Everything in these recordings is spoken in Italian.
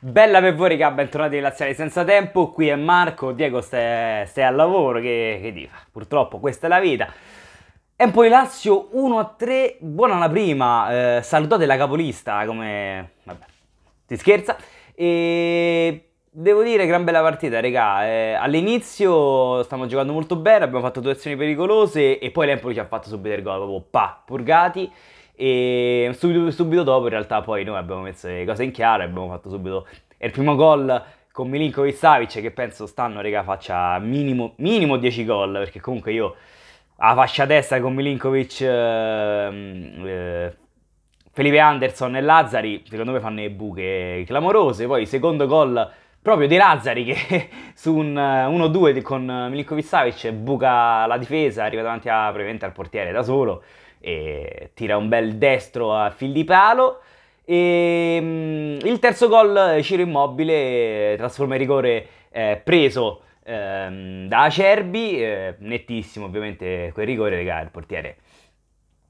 Bella per voi raga, bentornati in Laziale Senza Tempo, qui è Marco, Diego stai, stai al lavoro, che, che dica, purtroppo questa è la vita. Empoli Lazio 1-3, buona la prima, eh, salutate la capolista come... vabbè, si scherza. E Devo dire, gran bella partita, regà. Eh, all'inizio stiamo giocando molto bene, abbiamo fatto due azioni pericolose e poi l'Empoli ci ha fatto subito il gol, proprio pa, purgati e subito, subito dopo in realtà poi noi abbiamo messo le cose in chiaro, abbiamo fatto subito il primo gol con Milinkovic Savic che penso stanno raga faccia minimo, minimo 10 gol perché comunque io a fascia destra con Milinkovic eh, eh, Felipe Anderson e Lazzari secondo me fanno le buche clamorose poi secondo gol proprio di Lazzari che su un 1-2 con Milinkovic Savic buca la difesa arriva davanti a, al portiere da solo e tira un bel destro a fil di palo. E, mm, il terzo gol eh, Ciro Immobile eh, trasforma il rigore eh, preso eh, da Acerbi, eh, nettissimo ovviamente quel rigore, regà, il portiere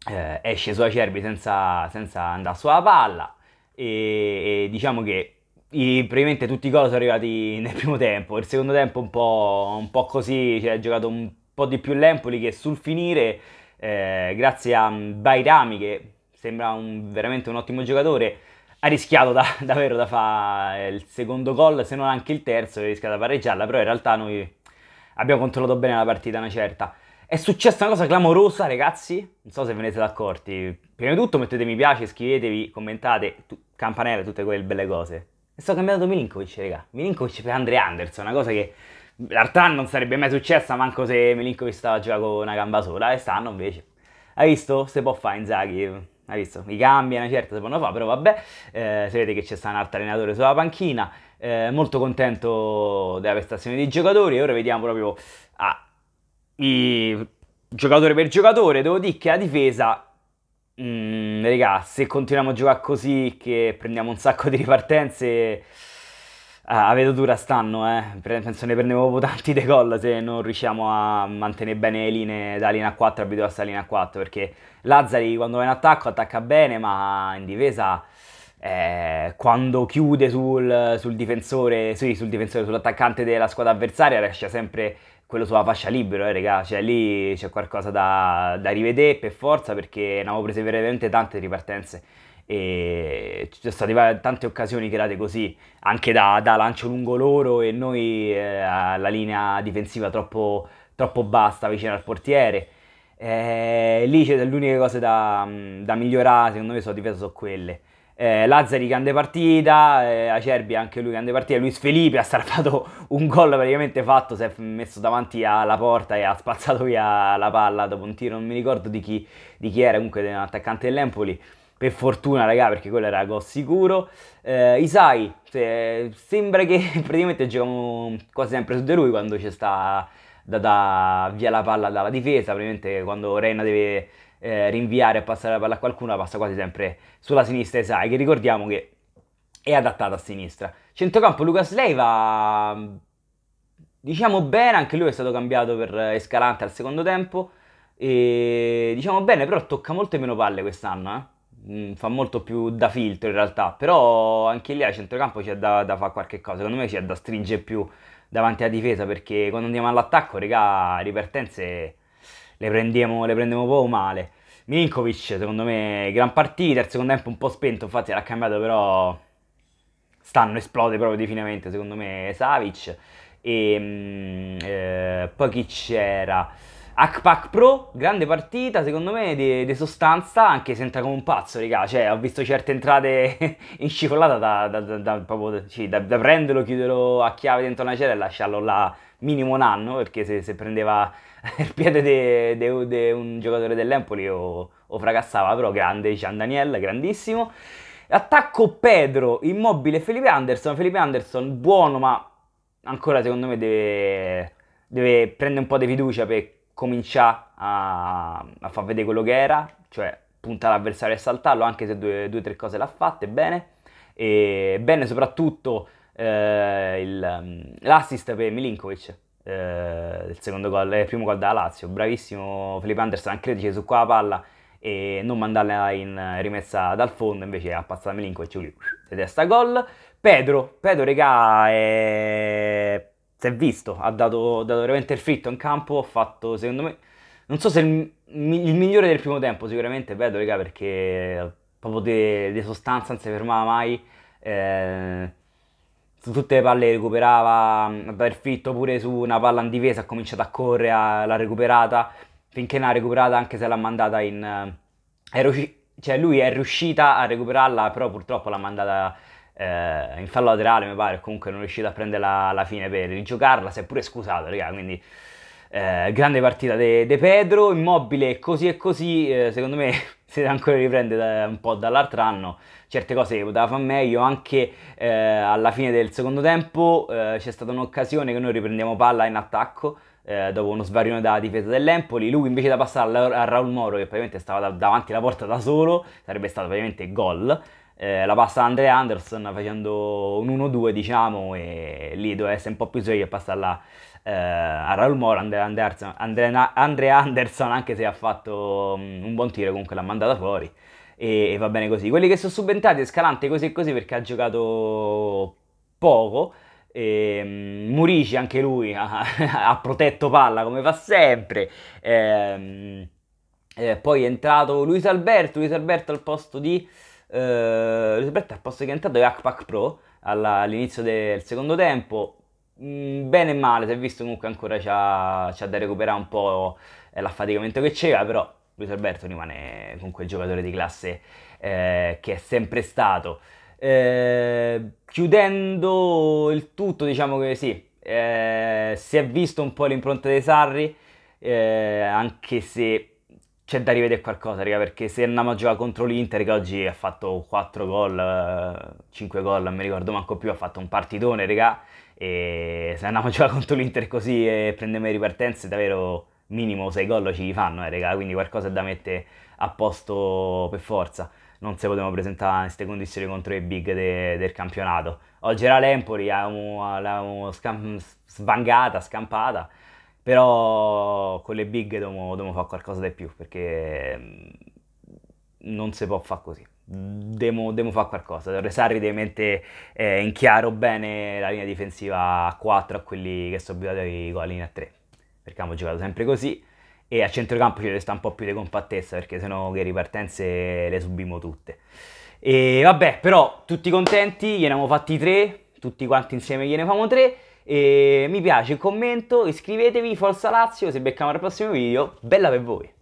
eh, esce su Acerbi senza, senza andare sulla palla e, e diciamo che i, praticamente tutti i gol sono arrivati nel primo tempo, il secondo tempo un po', un po così, cioè ha giocato un po' di più l'Empoli che sul finire eh, grazie a Bairami che sembra un, veramente un ottimo giocatore, ha rischiato da, davvero da fare eh, il secondo gol, se non anche il terzo, ha rischiato da pareggiarla, però in realtà noi abbiamo controllato bene la partita, una certa. È successa una cosa clamorosa, ragazzi, non so se ve ne siete accorti. Prima di tutto mettete mi piace, iscrivetevi, commentate, tu, campanella, tutte quelle belle cose. E sto cambiando Milinkovic, raga. Milinkovic per Andre Anderson, una cosa che L'altra non sarebbe mai successa manco se Milinkovic stava a giocare con una gamba sola e stanno invece. Hai visto? Se può fare Inzaghi hai visto? mi cambiano certo se può fanno fa, però vabbè, eh, sapete che c'è stato un altro allenatore sulla panchina, eh, molto contento della prestazione dei giocatori e ora vediamo proprio ah, i, giocatore per giocatore, devo dire che la difesa, mh, mm, regà, se continuiamo a giocare così che prendiamo un sacco di ripartenze a ah, vedo dura stanno, eh. penso ne prendevo tanti dei gol se non riusciamo a mantenere bene le linee da linea 4 abituarsi a linea 4, perché Lazzari quando va in attacco attacca bene, ma in difesa eh, quando chiude sul, sul, difensore, sì, sul difensore, sull'attaccante della squadra avversaria lascia sempre quello sulla fascia libero, eh, raga, cioè lì c'è qualcosa da, da rivedere per forza, perché ne avevo prese veramente tante ripartenze e ci sono state tante occasioni create così, anche da, da lancio lungo loro e noi eh, alla linea difensiva troppo, troppo bassa vicino al portiere. Eh, lì c'è l'unica cosa da, da, migliorare, secondo me sono difesa sono quelle. Eh, Lazzari grande partita, eh, Acerbi anche lui grande partita, Luis Felipe ha strappato un gol praticamente fatto, si è messo davanti alla porta e ha spazzato via la palla dopo un tiro, non mi ricordo di chi, di chi era, comunque un attaccante dell'Empoli per fortuna raga perché quello era gol sicuro eh, Isai cioè, sembra che praticamente giochiamo quasi sempre su di lui quando c'è sta data via la palla dalla difesa praticamente quando Reina deve eh, rinviare a passare la palla a qualcuno la passa quasi sempre sulla sinistra Isai che ricordiamo che è adattata a sinistra centrocampo Lucas Leiva diciamo bene anche lui è stato cambiato per Escalante al secondo tempo e diciamo bene però tocca molte meno palle quest'anno eh mh, mm, fa molto più da filtro in realtà, però anche lì a centrocampo c'è da, da fare qualche cosa, secondo me c'è da stringere più davanti alla difesa perché quando andiamo all'attacco, regà, ripartenze le prendiamo, le prendiamo un po' male. Milinkovic, secondo me, gran partita, il secondo tempo un po' spento, infatti l'ha cambiato, però stanno esplode proprio definitivamente, secondo me, Savic. E mh, mm, eh, poi chi c'era? Akpak Pro, grande partita secondo me di, sostanza, anche se entra come un pazzo, raga, cioè ho visto certe entrate in scivolata da, da, da, da, proprio, sì, da, da prenderlo, chiuderlo a chiave dentro una cella e lasciarlo là minimo un anno, perché se, se prendeva il piede di un giocatore dell'Empoli o, o fracassava, però grande Gian Daniel, grandissimo. Attacco Pedro, immobile Felipe Anderson, Felipe Anderson buono ma ancora secondo me deve, deve prendere un po' di fiducia per comincia a, a far vedere quello che era, cioè puntare l'avversario e saltarlo, anche se due o tre cose l'ha fatta, bene. E bene soprattutto eh, il, mm, l'assist per Milinkovic, eh, il secondo gol, il primo gol da Lazio, bravissimo Felipe Anderson, credici su qua la palla e non mandarla in rimessa dal fondo, invece ha passato Milinkovic, lui, di testa gol. Pedro, Pedro regà è si è visto, ha dato, dato, veramente il fritto in campo, ha fatto secondo me, non so se il, il migliore del primo tempo sicuramente, vedo raga perché proprio di sostanza non si fermava mai, eh, su tutte le palle recuperava, ha dato il fritto pure su una palla in difesa, ha cominciato a correre, l'ha recuperata, finché l'ha recuperata anche se l'ha mandata in... Eh, cioè lui è riuscita a recuperarla, però purtroppo l'ha mandata eh, in fallo laterale mi pare, comunque non riuscito a prenderla la fine per rigiocarla, si è pure scusato, raga, quindi eh, grande partita De, de Pedro, immobile così e così, eh, secondo me se ancora riprende da, un po' dall'altro anno, certe cose poteva fare meglio, anche eh, alla fine del secondo tempo eh, c'è stata un'occasione che noi riprendiamo palla in attacco, eh, dopo uno svarione dalla difesa dell'Empoli, lui invece da passare a Raul Moro che ovviamente stava davanti alla porta da solo, sarebbe stato ovviamente gol, eh, la passa Andre Anderson facendo un 1-2 diciamo e lì doveva essere un po' più sveglio e passarla eh, a Raul Moro, Andre Anderson, Andre, Andre Anderson anche se ha fatto mm, un buon tiro comunque l'ha mandata fuori e, e va bene così. Quelli che sono subentrati Scalante così e così perché ha giocato poco e, mm, Murici anche lui ha, ha, protetto palla come fa sempre. E, ehm, e eh, poi è entrato Luis Alberto, Luis Alberto al posto di eh, rispetto al posto che è entrato è Akpak Pro alla, all'inizio del secondo tempo. Mm, bene e male, si è visto comunque ancora c'ha, c'ha da recuperare un po' eh, l'affaticamento che c'era, però Luis Alberto rimane comunque il giocatore di classe eh, che è sempre stato. Eh, chiudendo il tutto, diciamo che sì, eh, si è visto un po' l'impronta dei Sarri, eh, anche se c'è da rivedere qualcosa, raga, perché se andiamo a giocare contro l'Inter, che oggi ha fatto 4 gol, 5 eh, gol, non mi ricordo manco più, ha fatto un partitone, raga, e se andiamo a giocare contro l'Inter così e prendiamo le ripartenze, davvero minimo 6 gol ci fanno, eh, raga, quindi qualcosa è da mettere a posto per forza. Non se potevamo presentare in queste condizioni contro i big de, del campionato. Oggi era l'Empoli, l'abbiamo scam- svangata, scampata, però con le big dobbiamo fare qualcosa di più perché mm, non si può fare così. Devo, fare qualcosa. Resarri deve mettere eh, in chiaro bene la linea difensiva a 4 a quelli che sono abituati ai gol in a 3. Perché abbiamo giocato sempre così. E a centrocampo ci deve stare un po' più di compattezza perché sennò che ripartenze le subimo tutte. E vabbè, però tutti contenti, gliene abbiamo fatti tre, tutti quanti insieme gliene famo tre. E mi piace, commento, iscrivetevi, forza Lazio, se becchiamo al prossimo video, bella per voi!